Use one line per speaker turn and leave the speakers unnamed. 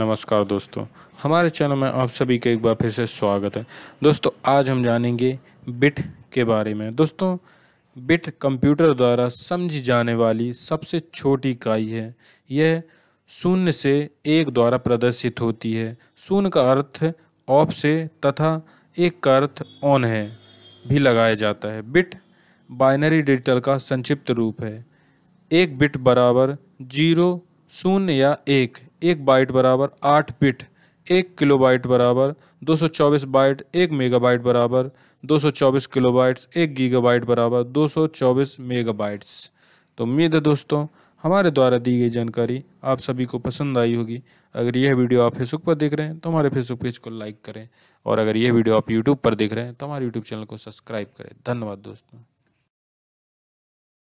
नमस्कार दोस्तों हमारे चैनल में आप सभी का एक बार फिर से स्वागत है दोस्तों आज हम जानेंगे बिट के बारे में दोस्तों बिट कंप्यूटर द्वारा समझी जाने वाली सबसे छोटी इकाई है यह शून्य से एक द्वारा प्रदर्शित होती है शून्य का अर्थ ऑफ से तथा एक का अर्थ ऑन है भी लगाया जाता है बिट बाइनरी डिजिटल का संक्षिप्त रूप है एक बिट बराबर जीरो शून्य या एक एक बाइट बराबर आठ बिट एक किलो बाइट बराबर चौबीस बाइट एक मेगाबाइट बराबर दो सौ किलो किलोबाइट्स एक गीगाबाइट बराबर दो सौ मेगा मेगाबाइट्स तो उम्मीद है दोस्तों हमारे द्वारा दी गई जानकारी आप सभी को पसंद आई होगी अगर यह वीडियो आप फेसबुक पर देख रहे हैं तो हमारे फेसबुक पेज को लाइक करें
और अगर यह वीडियो आप यूट्यूब पर देख रहे हैं
तो हमारे यूट्यूब चैनल को सब्सक्राइब करें धन्यवाद दोस्तों